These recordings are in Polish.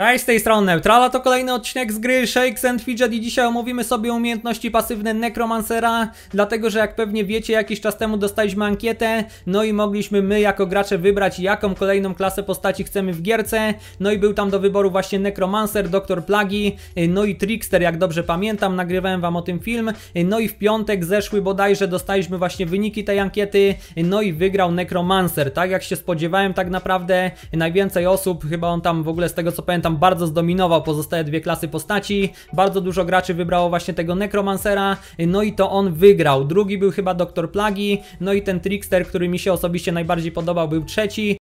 Hej, z tej strony Neutrala, to kolejny odcinek z gry Shakes and Fidget i dzisiaj omówimy sobie umiejętności pasywne Necromancera, dlatego że jak pewnie wiecie, jakiś czas temu dostaliśmy ankietę, no i mogliśmy my jako gracze wybrać jaką kolejną klasę postaci chcemy w gierce, no i był tam do wyboru właśnie Necromancer, Doktor Plagi, no i Trickster, jak dobrze pamiętam, nagrywałem wam o tym film, no i w piątek zeszły bodajże dostaliśmy właśnie wyniki tej ankiety, no i wygrał Necromancer, tak jak się spodziewałem tak naprawdę, najwięcej osób, chyba on tam w ogóle z tego co pamiętam, tam bardzo zdominował pozostałe dwie klasy postaci. Bardzo dużo graczy wybrało właśnie tego Necromancera, no i to on wygrał. Drugi był chyba Doktor Plagi, no i ten Trickster, który mi się osobiście najbardziej podobał, był trzeci.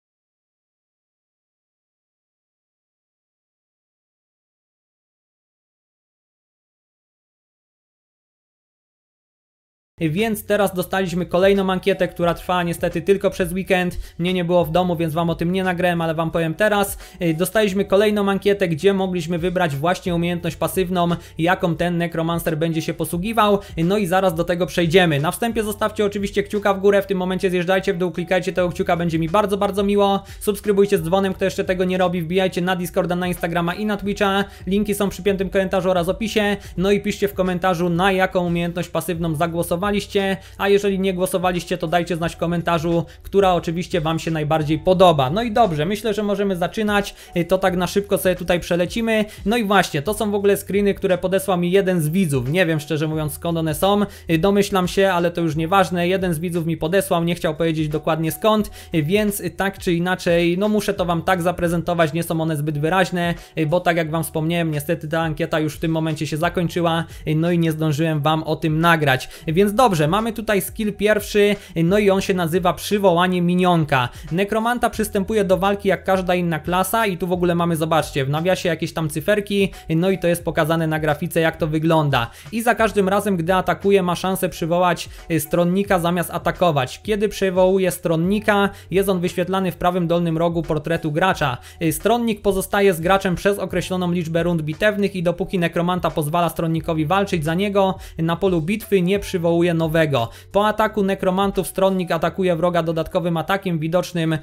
Więc teraz dostaliśmy kolejną ankietę, która trwała niestety tylko przez weekend. Mnie nie było w domu, więc wam o tym nie nagrałem, ale wam powiem teraz. Y, dostaliśmy kolejną ankietę, gdzie mogliśmy wybrać właśnie umiejętność pasywną, jaką ten necromancer będzie się posługiwał. No i zaraz do tego przejdziemy. Na wstępie zostawcie oczywiście kciuka w górę, w tym momencie zjeżdżajcie w dół, klikajcie tego kciuka, będzie mi bardzo, bardzo miło. Subskrybujcie z dzwonem, kto jeszcze tego nie robi, wbijajcie na Discorda, na Instagrama i na Twitcha. Linki są przy piętym komentarzu oraz opisie. No i piszcie w komentarzu, na jaką umiejętność pasywną zagłosować głosowaliście, a jeżeli nie głosowaliście, to dajcie znać w komentarzu, która oczywiście Wam się najbardziej podoba. No i dobrze, myślę, że możemy zaczynać, y, to tak na szybko sobie tutaj przelecimy. No i właśnie, to są w ogóle screeny, które podesłał mi jeden z widzów, nie wiem szczerze mówiąc skąd one są, y, domyślam się, ale to już nieważne, jeden z widzów mi podesłał, nie chciał powiedzieć dokładnie skąd, y, więc tak czy inaczej, no muszę to Wam tak zaprezentować, nie są one zbyt wyraźne, bo tak jak Wam wspomniałem, niestety ta ankieta już w tym momencie się zakończyła, no i nie zdążyłem Wam o tym nagrać, więc Dobrze, mamy tutaj skill pierwszy, no i on się nazywa przywołanie minionka. Nekromanta przystępuje do walki jak każda inna klasa i tu w ogóle mamy, zobaczcie, w nawiasie jakieś tam cyferki, no i to jest pokazane na grafice jak to wygląda. I za każdym razem, gdy atakuje, ma szansę przywołać y, stronnika zamiast atakować. Kiedy przywołuje stronnika, jest on wyświetlany w prawym dolnym rogu portretu gracza. Y, stronnik pozostaje z graczem przez określoną liczbę rund bitewnych i dopóki nekromanta pozwala stronnikowi walczyć za niego, na polu bitwy nie przywołuje nowego. Po ataku nekromantów stronnik atakuje wroga dodatkowym atakiem widocznym, y,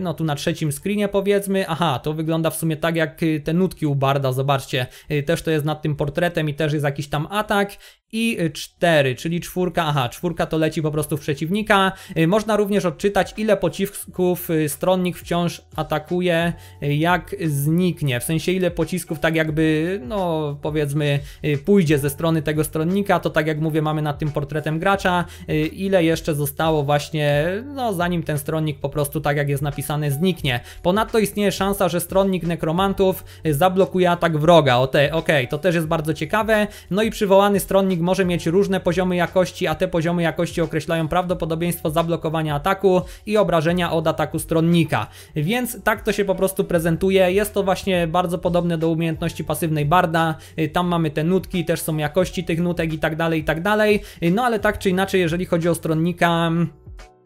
no tu na trzecim screenie powiedzmy. Aha, to wygląda w sumie tak jak y, te nutki u Barda, zobaczcie. Y, też to jest nad tym portretem i też jest jakiś tam atak i 4, czyli czwórka, aha, czwórka to leci po prostu w przeciwnika. Y, można również odczytać, ile pocisków y, stronnik wciąż atakuje, y, jak zniknie, w sensie ile pocisków tak jakby, no powiedzmy, pójdzie ze strony tego stronnika, to tak jak mówię, mamy nad tym portretem gracza, ile jeszcze zostało właśnie, no zanim ten stronnik po prostu tak jak jest napisane zniknie. Ponadto istnieje szansa, że stronnik nekromantów zablokuje atak wroga, okej, okay, to też jest bardzo ciekawe, no i przywołany stronnik może mieć różne poziomy jakości, a te poziomy jakości określają prawdopodobieństwo zablokowania ataku i obrażenia od ataku stronnika. Więc tak to się po prostu prezentuje. Jest to właśnie bardzo podobne do umiejętności pasywnej Barda. Tam mamy te nutki, też są jakości tych nutek i tak dalej, i tak dalej. No ale tak czy inaczej, jeżeli chodzi o stronnika...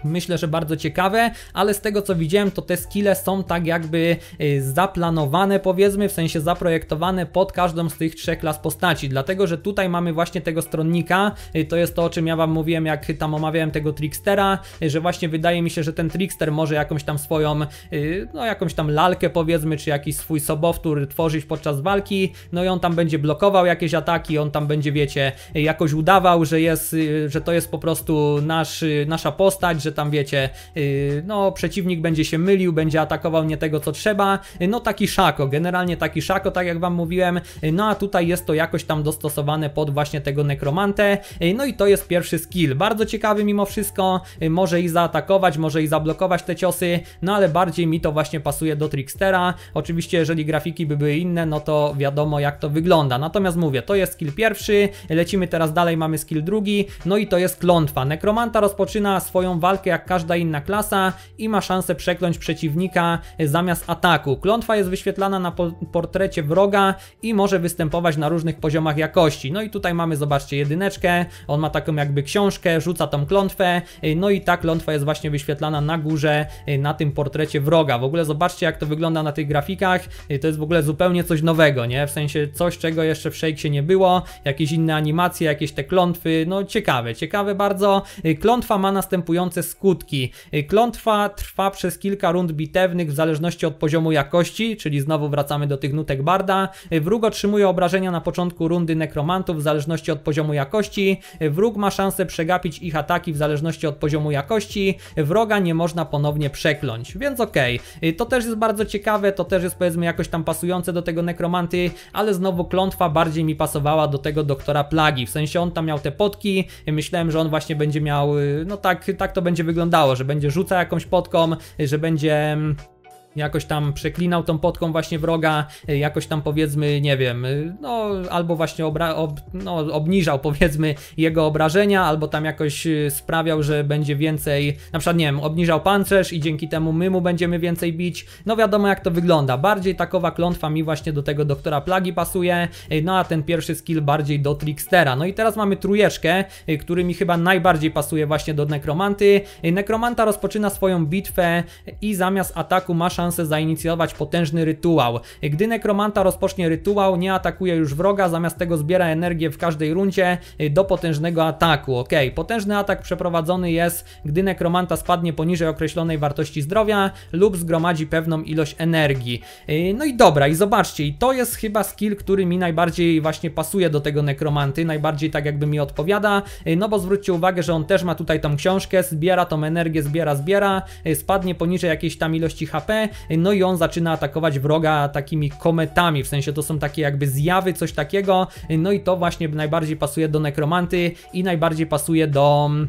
Myślę, że bardzo ciekawe, ale z tego co widziałem, to te skille są tak jakby y, zaplanowane, powiedzmy, w sensie zaprojektowane pod każdą z tych trzech klas postaci. Dlatego, że tutaj mamy właśnie tego stronnika, y, to jest to o czym ja Wam mówiłem, jak tam omawiałem tego trickstera, y, że właśnie wydaje mi się, że ten trickster może jakąś tam swoją, no jakąś tam lalkę powiedzmy, czy jakiś swój sobowtór tworzyć podczas walki, no i on tam będzie blokował jakieś ataki, on tam będzie, wiecie, jakoś udawał, że jest, że to jest po prostu nasz, nasza postać, że tam wiecie, y, no przeciwnik będzie się mylił, będzie atakował nie tego co trzeba, y, no taki szako, generalnie taki szako, tak jak wam mówiłem, y, no a tutaj jest to jakoś tam dostosowane pod właśnie tego nekromantę, no i to jest pierwszy skill, bardzo ciekawy mimo wszystko, może i zaatakować, może i zablokować te ciosy, no ale bardziej mi to właśnie pasuje do Trickstera, oczywiście jeżeli grafiki by były inne, no to wiadomo jak to wygląda, natomiast mówię, to jest skill pierwszy, lecimy teraz dalej, mamy skill drugi, no i to jest klątwa, nekromanta rozpoczyna swoją walkę walkę jak każda inna klasa i ma szansę przekląć przeciwnika zamiast ataku. Klątwa jest wyświetlana na portrecie wroga i może występować na różnych poziomach jakości. No i tutaj mamy, zobaczcie, jedyneczkę, on ma taką jakby książkę, rzuca tą klątwę, no i ta klątwa jest właśnie wyświetlana na górze na tym portrecie wroga. W ogóle zobaczcie jak to wygląda na tych grafikach, to jest w ogóle zupełnie coś nowego, nie? W sensie coś, czego jeszcze w Shakesie nie było, jakieś inne animacje, jakieś te klątwy, no ciekawe, ciekawe bardzo. Klątwa ma następujące skutki. Y, klątwa trwa przez kilka rund bitewnych w zależności od poziomu jakości, czyli znowu wracamy do tych nutek barda. Y, wróg otrzymuje obrażenia na początku rundy nekromantów w zależności od poziomu jakości. Y, wróg ma szansę przegapić ich ataki w zależności od poziomu jakości. Wroga nie można ponownie przekląć, więc okej. Okay. To też jest bardzo ciekawe, to też jest powiedzmy jakoś tam pasujące do tego nekromanty, ale znowu klątwa bardziej mi pasowała do tego doktora plagi. W sensie on tam miał te potki, myślałem, że on właśnie będzie miał, no tak, tak to będzie będzie wyglądało, że będzie rzuca jakąś podką, że będzie mm, jakoś tam przeklinał tą potką właśnie wroga, e, jakoś tam powiedzmy, nie wiem, e, no albo właśnie obra- ob, no, obniżał powiedzmy jego obrażenia, albo tam jakoś e, sprawiał, że będzie więcej, na przykład nie wiem, obniżał pancerz i dzięki temu my mu będziemy więcej bić, no wiadomo jak to wygląda, bardziej takowa klątwa mi właśnie do tego doktora Plagi pasuje, no a ten pierwszy skill bardziej do Trickstera, no i teraz mamy trujeczkę, który mi chyba najbardziej pasuje właśnie do Nekromanty, Nekromanta rozpoczyna swoją bitwę i zamiast ataku ma szansę szansę zainicjować potężny rytuał. Gdy nekromanta rozpocznie rytuał, nie atakuje już wroga, zamiast tego zbiera energię w każdej runcie y, do potężnego ataku. Ok, potężny atak przeprowadzony jest, gdy nekromanta spadnie poniżej określonej wartości zdrowia lub zgromadzi pewną ilość energii. Y, no i dobra, i zobaczcie, i to jest chyba skill, który mi najbardziej właśnie pasuje do tego nekromanty, najbardziej tak jakby mi odpowiada, y, no bo zwróćcie uwagę, że on też ma tutaj tą książkę, zbiera tą energię, zbiera, zbiera, spadnie poniżej jakiejś tam ilości HP, no i on zaczyna atakować wroga takimi kometami, w sensie to są takie jakby zjawy, coś takiego, no i to właśnie najbardziej pasuje do nekromanty i najbardziej pasuje do... Mm,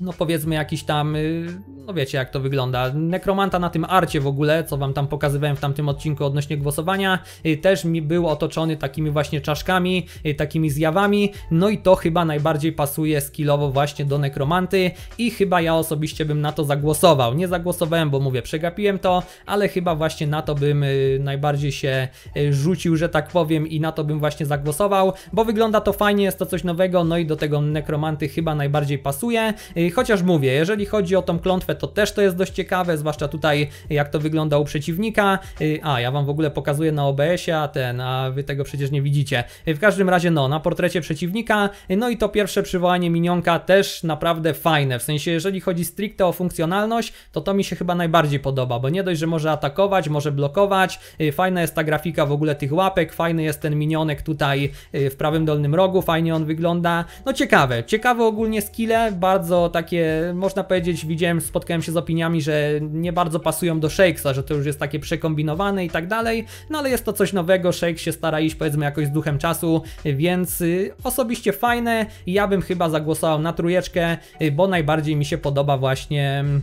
no powiedzmy jakiś tam, y, no wiecie jak to wygląda, nekromanta na tym arcie w ogóle, co wam tam pokazywałem w tamtym odcinku odnośnie głosowania, y, też mi był otoczony takimi właśnie czaszkami, y, takimi zjawami, no i to chyba najbardziej pasuje skillowo właśnie do nekromanty i chyba ja osobiście bym na to zagłosował. Nie zagłosowałem, bo mówię, przegapiłem to, ale chyba właśnie na to bym najbardziej się rzucił, że tak powiem i na to bym właśnie zagłosował, bo wygląda to fajnie, jest to coś nowego, no i do tego nekromanty chyba najbardziej pasuje. Chociaż mówię, jeżeli chodzi o tą klątwę, to też to jest dość ciekawe, zwłaszcza tutaj jak to wygląda u przeciwnika. Y, a, ja wam w ogóle pokazuję na OBS-ie, a ten, a wy tego przecież nie widzicie. Y, w każdym razie no, na portrecie przeciwnika, y, no i to pierwsze przywołanie minionka też naprawdę fajne, w sensie jeżeli chodzi stricte o funkcjonalność, to to mi się chyba najbardziej podoba, bo nie dość, że może atakować, może blokować, fajna jest ta grafika w ogóle tych łapek, fajny jest ten minionek tutaj w prawym dolnym rogu, fajnie on wygląda, no ciekawe, ciekawe ogólnie skille, bardzo tak takie, można powiedzieć, widziałem, spotkałem się z opiniami, że nie bardzo pasują do Shakesa, że to już jest takie przekombinowane i tak dalej, no ale jest to coś nowego, Shakes się stara iść powiedzmy jakoś z duchem czasu, więc y, osobiście fajne, ja bym chyba zagłosował na trójeczkę, y, bo najbardziej mi się podoba właśnie mm,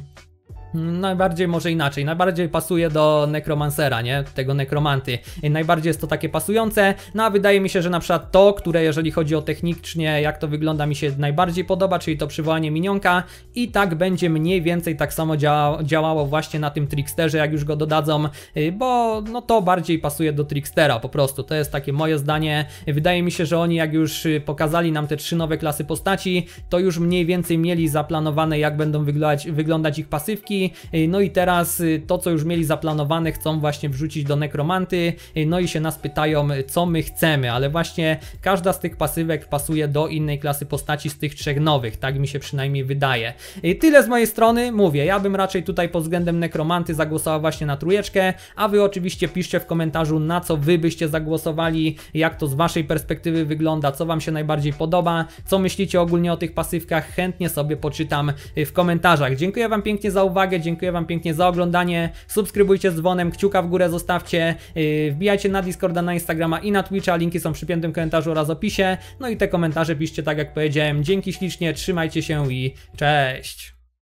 najbardziej może inaczej, najbardziej pasuje do nekromancera, nie? Tego nekromanty. Najbardziej jest to takie pasujące, no a wydaje mi się, że na przykład to, które jeżeli chodzi o technicznie, jak to wygląda, mi się najbardziej podoba, czyli to przywołanie minionka i tak będzie mniej więcej tak samo dzia działało właśnie na tym Tricksterze, jak już go dodadzą, y, bo no to bardziej pasuje do Trickstera po prostu, to jest takie moje zdanie. Wydaje mi się, że oni jak już y, pokazali nam te trzy nowe klasy postaci, to już mniej więcej mieli zaplanowane jak będą wyglądać, wyglądać ich pasywki, Y, no i teraz y, to, co już mieli zaplanowane, chcą właśnie wrzucić do Nekromanty. Y, no i się nas pytają, co my chcemy, ale właśnie każda z tych pasywek pasuje do innej klasy postaci z tych trzech nowych, tak mi się przynajmniej wydaje. Tyle z mojej strony, mówię, ja bym raczej tutaj pod względem Nekromanty zagłosowała właśnie na trójeczkę, a wy oczywiście piszcie w komentarzu, na co wy byście zagłosowali, jak to z waszej perspektywy wygląda, co wam się najbardziej podoba, co myślicie ogólnie o tych pasywkach, chętnie sobie poczytam w komentarzach. Dziękuję wam pięknie za uwagę, uwagę, dziękuję Wam pięknie za oglądanie, subskrybujcie z dzwonem, kciuka w górę zostawcie, yy, wbijajcie na Discorda, na Instagrama i na Twitcha, linki są przy piętym komentarzu oraz opisie, no i te komentarze piszcie tak jak powiedziałem, dzięki ślicznie, trzymajcie się i cześć!